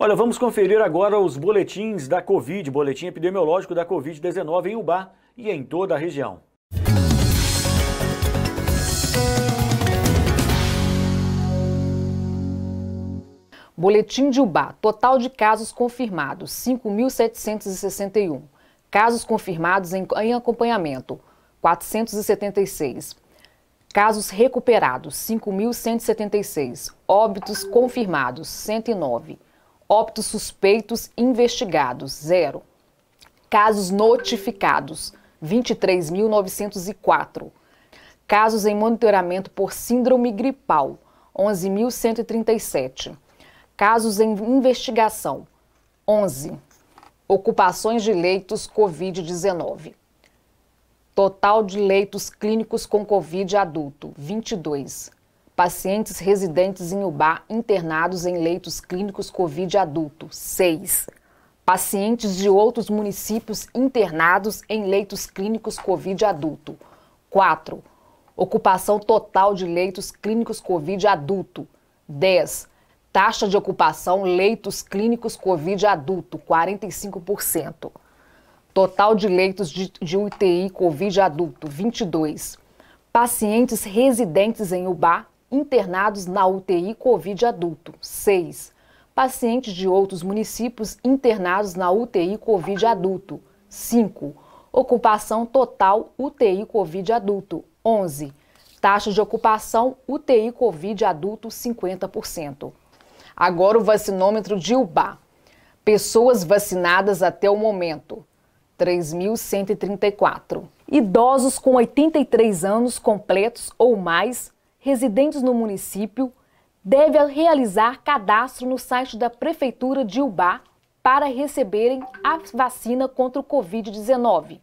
Olha, vamos conferir agora os boletins da Covid, boletim epidemiológico da Covid-19 em Ubá e em toda a região. Boletim de Ubá, total de casos confirmados, 5.761. Casos confirmados em, em acompanhamento, 476. Casos recuperados, 5.176. Óbitos confirmados, 109. Óbitos suspeitos investigados, zero. Casos notificados, 23.904. Casos em monitoramento por síndrome gripal, 11.137. Casos em investigação, 11. Ocupações de leitos COVID-19. Total de leitos clínicos com COVID adulto, 22 pacientes residentes em UBA internados em leitos clínicos Covid adulto, 6. Pacientes de outros municípios internados em leitos clínicos Covid adulto, 4. Ocupação total de leitos clínicos Covid adulto, 10. Taxa de ocupação leitos clínicos Covid adulto, 45%. Total de leitos de, de UTI Covid adulto, 22 pacientes residentes em UBA internados na UTI Covid adulto, 6. Pacientes de outros municípios internados na UTI Covid adulto, 5. Ocupação total UTI Covid adulto, 11. Taxa de ocupação UTI Covid adulto, 50%. Agora o vacinômetro de Ubá. Pessoas vacinadas até o momento, 3.134. Idosos com 83 anos completos ou mais, residentes no município devem realizar cadastro no site da Prefeitura de Ubá para receberem a vacina contra o Covid-19.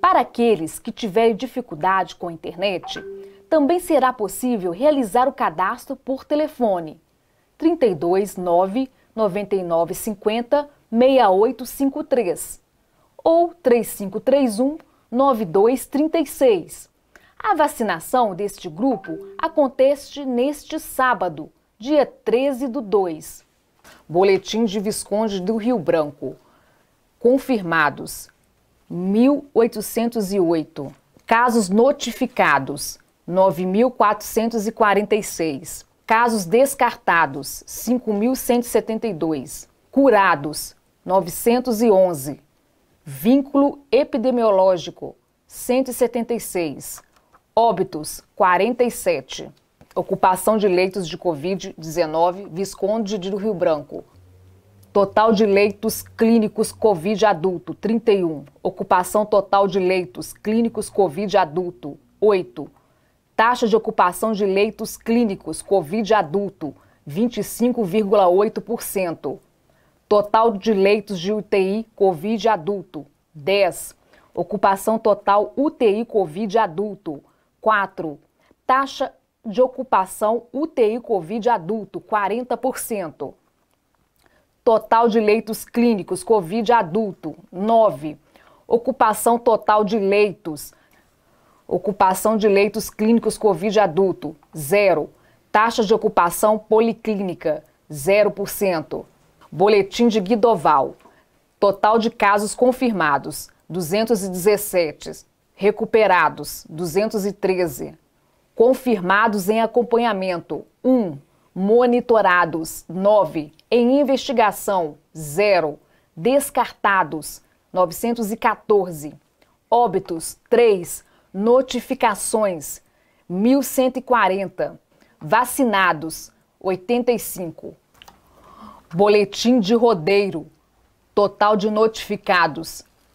Para aqueles que tiverem dificuldade com a internet, também será possível realizar o cadastro por telefone 32 9 99 50 6853 ou 3531 9236 a vacinação deste grupo acontece neste sábado, dia 13 do 2. Boletim de Visconde do Rio Branco. Confirmados 1808. Casos notificados 9446. Casos descartados 5172. Curados 911. Vínculo epidemiológico 176. Óbitos, 47. Ocupação de leitos de Covid-19, Visconde do Rio Branco. Total de leitos clínicos Covid adulto, 31. Ocupação total de leitos clínicos Covid adulto, 8. Taxa de ocupação de leitos clínicos Covid adulto, 25,8%. Total de leitos de UTI Covid adulto, 10. Ocupação total UTI Covid adulto, 4. Taxa de ocupação UTI Covid adulto, 40%. Total de leitos clínicos Covid adulto, 9. Ocupação total de leitos. Ocupação de leitos clínicos Covid adulto, 0. Taxa de ocupação policlínica, 0%. Boletim de Guidoval. Total de casos confirmados, 217. Recuperados, 213. Confirmados em acompanhamento, 1. Monitorados, 9. Em investigação, 0. Descartados, 914. Óbitos, 3. Notificações, 1.140. Vacinados, 85. Boletim de rodeiro. Total de notificados,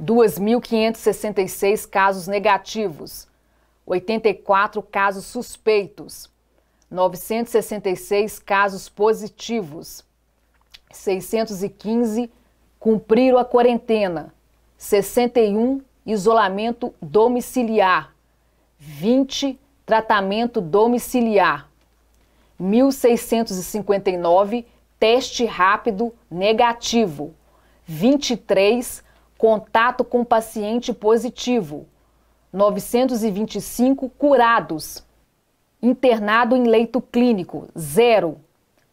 2.566 casos negativos, 84 casos suspeitos, 966 casos positivos, 615 cumpriram a quarentena, 61 isolamento domiciliar, 20 tratamento domiciliar, 1.659 teste rápido negativo, 23 contato com paciente positivo, 925 curados, internado em leito clínico, 0,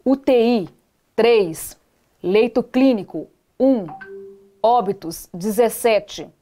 UTI, 3, leito clínico, 1, óbitos, 17.